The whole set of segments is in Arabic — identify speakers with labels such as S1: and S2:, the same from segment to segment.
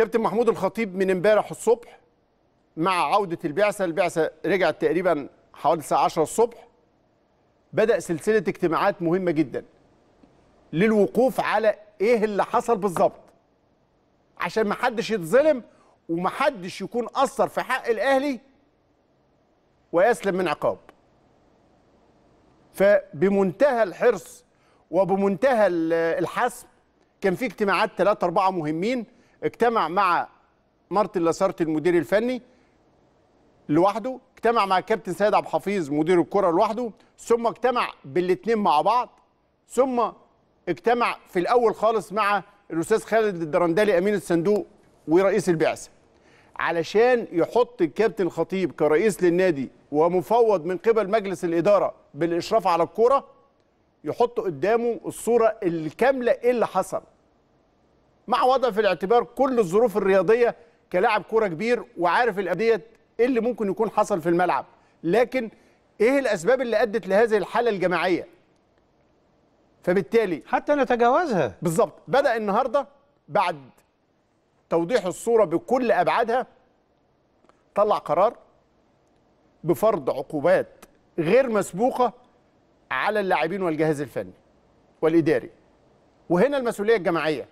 S1: كابتن محمود الخطيب من امبارح الصبح مع عودة البعثة البعثة رجعت تقريبا حوالي الساعة 10 الصبح بدأ سلسلة اجتماعات مهمة جدا للوقوف على ايه اللي حصل بالظبط عشان ما حدش يتظلم وما حدش يكون أثر في حق الأهلي ويسلم من عقاب فبمنتهى الحرص وبمنتهى الحسم كان في اجتماعات ثلاثة أربعة مهمين اجتمع مع مارتن لاسارت المدير الفني لوحده اجتمع مع كابتن سيد عبد الحفيظ مدير الكره لوحده ثم اجتمع بالاثنين مع بعض ثم اجتمع في الاول خالص مع الاستاذ خالد الدرندلي امين الصندوق ورئيس البعثه علشان يحط الكابتن خطيب كرئيس للنادي ومفوض من قبل مجلس الاداره بالاشراف على الكوره يحط قدامه الصوره الكامله ايه اللي حصل مع وضع في الاعتبار كل الظروف الرياضيه كلاعب كوره كبير وعارف الأدية ايه اللي ممكن يكون حصل في الملعب لكن ايه الاسباب اللي ادت لهذه الحاله الجماعيه فبالتالي حتى نتجاوزها بالظبط بدا النهارده بعد توضيح الصوره بكل ابعادها طلع قرار بفرض عقوبات غير مسبوقه على اللاعبين والجهاز الفني والاداري وهنا المسؤوليه الجماعيه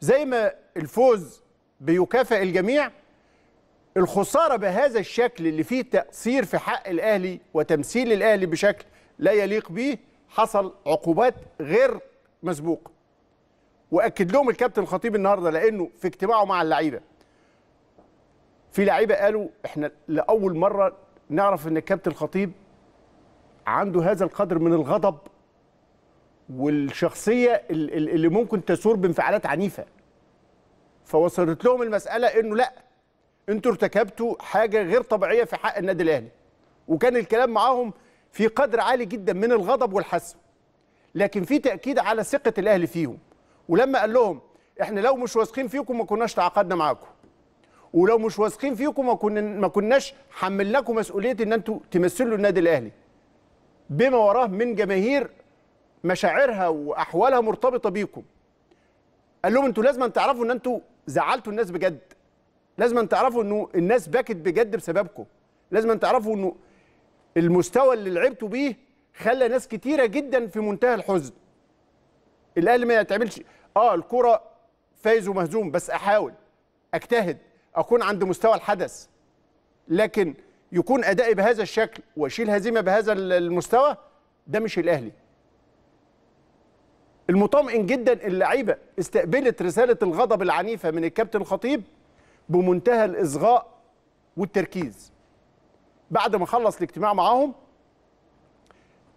S1: زي ما الفوز بيكافئ الجميع الخسارة بهذا الشكل اللي فيه تقصير في حق الأهلي وتمثيل الأهلي بشكل لا يليق به حصل عقوبات غير مسبوقة وأكد لهم الكابتن الخطيب النهاردة لأنه في اجتماعه مع اللعيبة في لعيبة قالوا إحنا لأول مرة نعرف إن الكابتن الخطيب عنده هذا القدر من الغضب والشخصيه اللي ممكن تثور بانفعالات عنيفه فوصلت لهم المساله انه لا انتوا ارتكبتوا حاجه غير طبيعيه في حق النادي الاهلي وكان الكلام معاهم في قدر عالي جدا من الغضب والحسم لكن في تاكيد على ثقه الاهلي فيهم ولما قال لهم احنا لو مش واثقين فيكم ما كناش تعاقدنا معاكم ولو مش واثقين فيكم ما كنا ما كناش حملناكم مسؤوليه ان انتوا تمثلوا النادي الاهلي بما وراه من جماهير مشاعرها واحوالها مرتبطه بيكم قال لهم انتوا لازم تعرفوا ان انتوا زعلتوا الناس بجد لازم تعرفوا انه الناس باكت بجد بسببكم لازم تعرفوا انه المستوى اللي لعبتوا بيه خلى ناس كتيره جدا في منتهى الحزن الاهلي ما يتعملش اه الكره فايز ومهزوم بس احاول اجتهد اكون عند مستوى الحدث لكن يكون ادائي بهذا الشكل واشيل هزيمه بهذا المستوى ده مش الاهلي المطمئن جدا اللعيبه استقبلت رساله الغضب العنيفه من الكابتن الخطيب بمنتهى الاصغاء والتركيز بعد ما خلص الاجتماع معاهم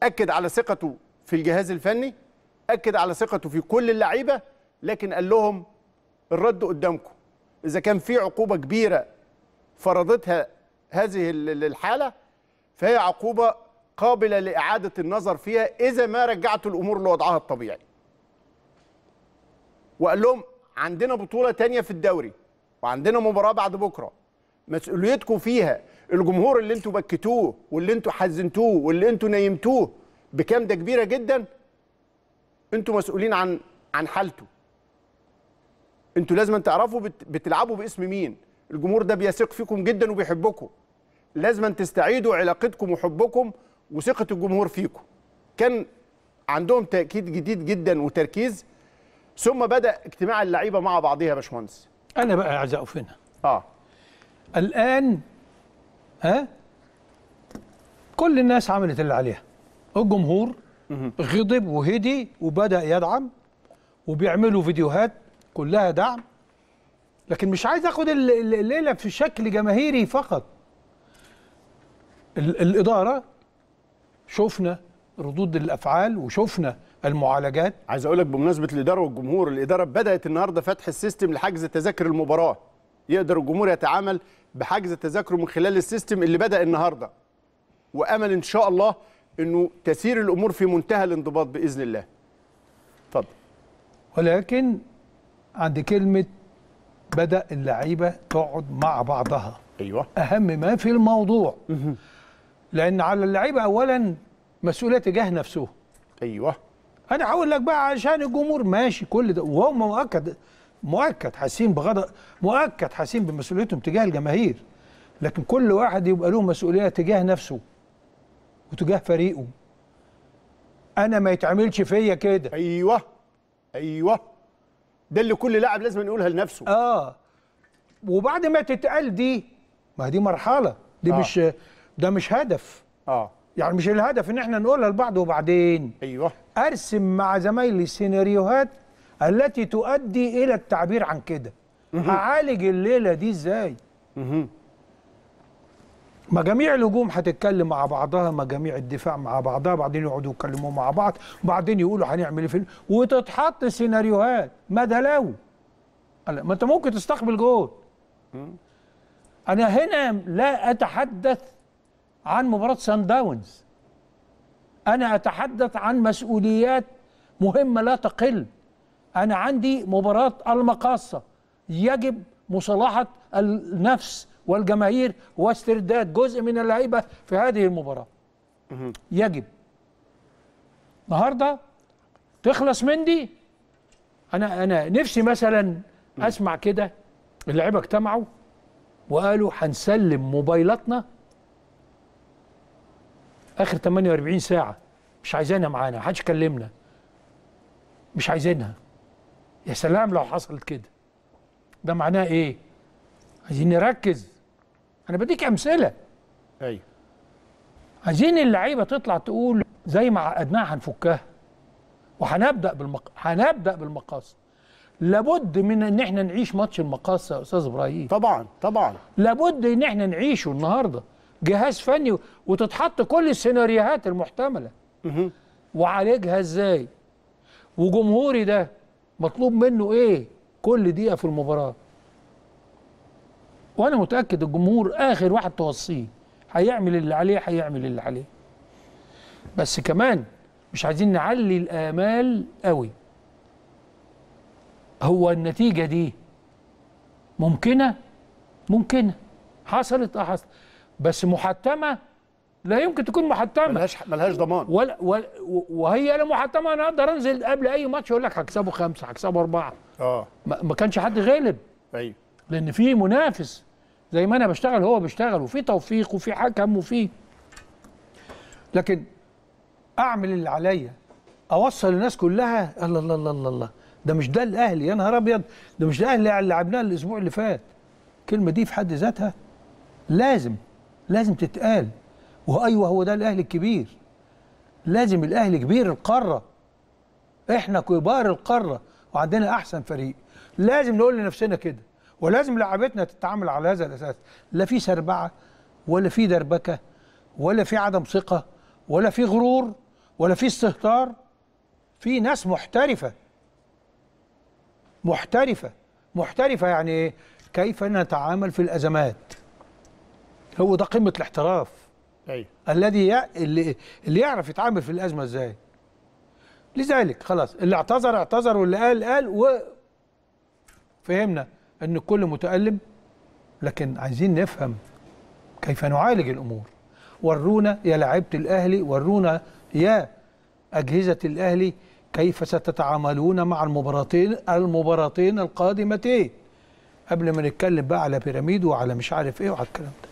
S1: اكد على ثقته في الجهاز الفني اكد على ثقته في كل اللعيبه لكن قال لهم الرد قدامكم اذا كان في عقوبه كبيره فرضتها هذه الحاله فهي عقوبه قابله لاعاده النظر فيها اذا ما رجعت الامور لوضعها الطبيعي وقال لهم عندنا بطوله تانية في الدوري وعندنا مباراه بعد بكره مسؤوليتكم فيها الجمهور اللي انتوا بكتوه واللي انتوا حزنتوه واللي انتوا نيمتوه ده كبيره جدا انتوا مسؤولين عن عن حالته انتوا لازم تعرفوا بتلعبوا باسم مين الجمهور ده بيثق فيكم جدا وبيحبكم لازم تستعيدوا علاقتكم وحبكم وثقه الجمهور فيكم كان عندهم تاكيد جديد جدا وتركيز ثم بدا اجتماع اللعيبه مع بعضها يا باشمهندس انا
S2: بقى عايز اقف
S1: هنا اه الان ها
S2: كل الناس عملت اللي عليها الجمهور غضب وهدي وبدا يدعم وبيعملوا فيديوهات كلها دعم لكن مش عايز اخد الليله في شكل جماهيري فقط الاداره شفنا ردود الافعال
S1: وشفنا المعالجات عايز اقول لك بمناسبه الاداره والجمهور الاداره بدات النهارده فتح السيستم لحجز تذاكر المباراه يقدر الجمهور يتعامل بحجز تذاكره من خلال السيستم اللي بدا النهارده وامل ان شاء الله انه تسير الامور في منتهى الانضباط باذن الله اتفضل
S2: ولكن عند كلمه بدا اللعيبه تقعد مع بعضها ايوه اهم ما في الموضوع لان على اللعيبه اولا مسؤوليه تجاه نفسه ايوه انا هقول لك بقى عشان الجمهور ماشي كل ده وهو مؤكد مؤكد حاسين بغضب مؤكد حاسين بمسؤوليتهم تجاه الجماهير لكن كل واحد يبقى له مسؤوليه تجاه نفسه وتجاه فريقه انا ما يتعملش فيا كده ايوه ايوه ده اللي كل لاعب لازم يقولها لنفسه اه وبعد ما تتقال دي ما دي مرحله دي آه. مش ده مش هدف اه يعني مش الهدف ان احنا نقولها لبعض وبعدين ايوه ارسم مع زمايلي السيناريوهات التي تؤدي الى التعبير عن كده هعالج الليله دي ازاي ما جميع الهجوم هتتكلم مع بعضها ما جميع الدفاع مع بعضها بعدين يقعدوا يتكلموا مع بعض بعدين يقولوا هنعمل ايه وتتحط سيناريوهات ما لو ما انت ممكن تستقبل جول انا هنا لا اتحدث عن مباراة سان داونز أنا أتحدث عن مسؤوليات مهمة لا تقل أنا عندي مباراة المقاصة يجب مصالحة النفس والجماهير واسترداد جزء من اللعيبة في هذه المباراة يجب النهارده تخلص مندي انا انا نفسي مثلا اسمع كده اللعيبه اجتمعوا وقالوا هنسلم موبايلاتنا اخر 48 ساعه مش عايزينها معانا محدش كلمنا مش عايزينها يا سلام لو حصلت كده ده معناه ايه عايزين نركز انا بديك امثله ايوه عايزين اللعيبه تطلع تقول زي ما عقدناها هنفكها وهنبدا بالمق... هنبدا بالمقاصد لابد من ان احنا نعيش ماتش المقاصه يا استاذ ابراهيم طبعا طبعا لابد ان احنا نعيشه النهارده جهاز فني وتتحط كل السيناريوهات المحتمله وعالجها ازاي وجمهوري ده مطلوب منه ايه كل دقيقه في المباراه وانا متاكد الجمهور اخر واحد توصيه هيعمل اللي عليه هيعمل اللي عليه بس كمان مش عايزين نعلي الامال قوي هو النتيجه دي ممكنه ممكنه حصلت اه حصلت بس محتمه لا يمكن تكون محتمه ملهاش ملهاش ضمان ولا ولا وهي لا محتمه انا اقدر انزل قبل اي ماتش اقول لك هكسبه خمسه هكسبه اربعه اه ما كانش حد غالب ايوه لان في منافس زي ما انا بشتغل هو بيشتغل وفي توفيق وفي حكم وفي لكن اعمل اللي عليا اوصل الناس كلها الله الله الله الله, الله. ده مش ده الاهلي يا نهار ابيض ده مش ده الاهلي اللي لعبناه الاسبوع اللي فات الكلمه دي في حد ذاتها لازم لازم تتقال وايوه هو ده الاهلي الكبير لازم الاهلي كبير القاره احنا كبار القاره وعندنا احسن فريق لازم نقول لنفسنا كده ولازم لعبتنا تتعامل على هذا الاساس لا في سربعه ولا في دربكه ولا في عدم ثقه ولا في غرور ولا في استهتار في ناس محترفه محترفه محترفه يعني ايه كيف نتعامل في الازمات هو ده قمه الاحتراف ايوه الذي ي... اللي... اللي يعرف يتعامل في الازمه ازاي لذلك خلاص اللي اعتذر اعتذر واللي قال قال و فهمنا ان الكل متالم لكن عايزين نفهم كيف نعالج الامور ورونا يا لعيبه الاهلي ورونا يا اجهزه الاهلي كيف ستتعاملون مع المباراتين المباراتين القادمتين قبل ما نتكلم بقى على بيراميد وعلى مش عارف ايه وعلى الكلام ده